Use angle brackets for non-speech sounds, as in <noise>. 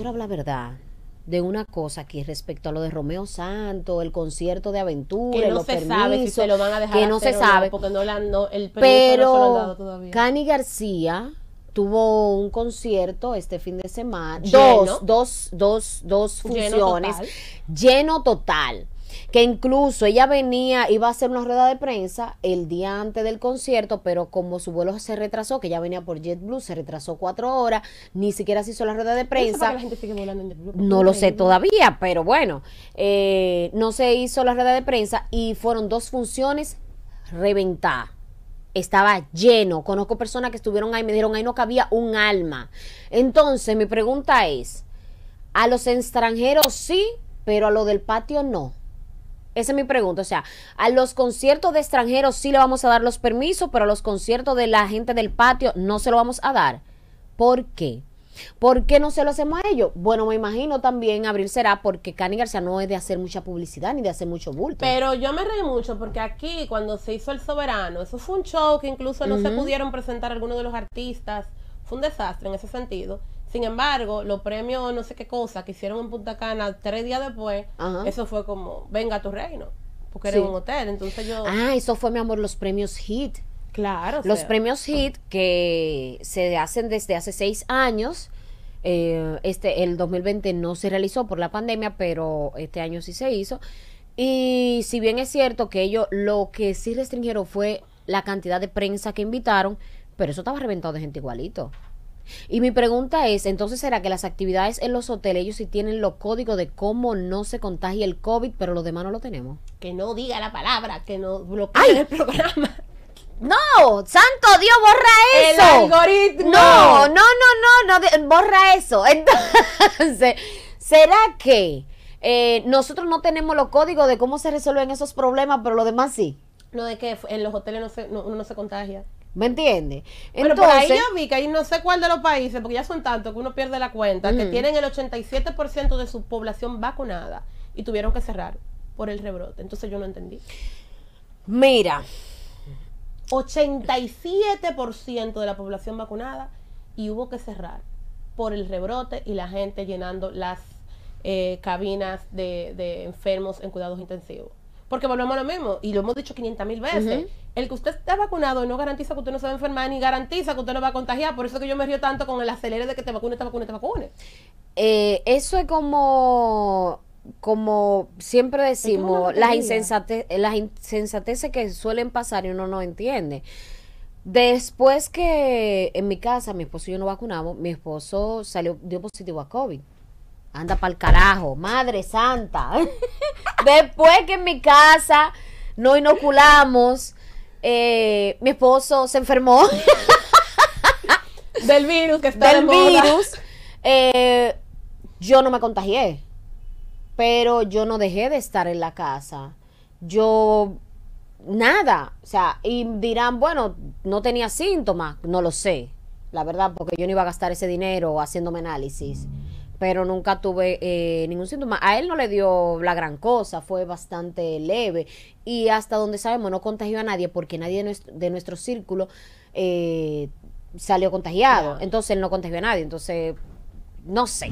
quiero hablar verdad de una cosa aquí respecto a lo de Romeo Santo el concierto de Aventura, que no se sabe si se lo van a dejar que no se sabe, porque no, la, no el pero no Cani García tuvo un concierto este fin de semana, lleno. dos, dos, dos, dos funciones Lleno total que incluso ella venía, iba a hacer una rueda de prensa el día antes del concierto, pero como su vuelo se retrasó, que ella venía por JetBlue, se retrasó cuatro horas, ni siquiera se hizo la rueda de prensa. no lo sé todavía, pero bueno, eh, no se hizo la rueda de prensa y fueron dos funciones reventadas estaba lleno. Conozco personas que estuvieron ahí me dijeron, ahí no cabía un alma. Entonces, mi pregunta es, a los extranjeros sí, pero a lo del patio no. Esa es mi pregunta. O sea, a los conciertos de extranjeros sí le vamos a dar los permisos, pero a los conciertos de la gente del patio no se lo vamos a dar. ¿Por qué? ¿Por qué no se lo hacemos a ellos? Bueno, me imagino también abrir será porque Cani García no es de hacer mucha publicidad ni de hacer mucho bulto. Pero yo me reí mucho porque aquí cuando se hizo El Soberano, eso fue un show que incluso no se pudieron presentar algunos de los artistas. Fue un desastre en ese sentido. Sin embargo, los premios no sé qué cosa que hicieron en Punta Cana tres días después, eso fue como, venga a tu reino, porque eres era un hotel, entonces yo... Ah, eso fue, mi amor, los premios HIT. Claro. Los premios HIT que se hacen desde hace seis años. Eh, este, el 2020 no se realizó por la pandemia, pero este año sí se hizo. Y si bien es cierto que ellos lo que sí restringieron fue la cantidad de prensa que invitaron, pero eso estaba reventado de gente igualito. Y mi pregunta es, entonces, ¿será que las actividades en los hoteles, ellos sí tienen los códigos de cómo no se contagia el COVID, pero los demás no lo tenemos? Que no diga la palabra, que no bloqueen el programa. No, santo Dios, borra eso. El algoritmo. No, no, no, no, no borra eso. <laughs> Entonces, ¿será que eh, nosotros no tenemos los códigos de cómo se resuelven esos problemas, pero los demás sí? No, de que en los hoteles no se, no, uno no se contagia. ¿Me entiendes? Pero por ahí yo vi que no sé cuál de los países, porque ya son tantos que uno pierde la cuenta, que mm. tienen el 87% de su población vacunada y tuvieron que cerrar por el rebrote. Entonces yo no entendí. Mira, 87% de la población vacunada y hubo que cerrar por el rebrote y la gente llenando las eh, cabinas de, enfermos en cuidados intensivos. Porque volvemos a lo mismo, y lo hemos dicho 500 mil veces. El que usted está vacunado no garantiza que usted no se va a enfermar ni garantiza que usted no va a contagiar. Por eso que yo me río tanto con el acelere de que te vacune, te vacune, te vacune. Eh, eso es como como siempre decimos, las, las insensateces que suelen pasar y uno no entiende. Después que en mi casa mi esposo y yo no vacunamos, mi esposo salió, dio positivo a COVID. Anda para el carajo, madre santa. <laughs> Después que en mi casa no inoculamos, eh, mi esposo se enfermó. <laughs> del virus que está Del virus. Eh, yo no me contagié, pero yo no dejé de estar en la casa. Yo nada, o sea, y dirán, bueno, no tenía síntomas, no lo sé, la verdad, porque yo no iba a gastar ese dinero haciéndome análisis pero nunca tuve eh, ningún síntoma. A él no le dio la gran cosa, fue bastante leve y hasta donde sabemos no contagió a nadie porque nadie de nuestro, círculo eh, salió contagiado. Entonces él no contagió a nadie, entonces no sé.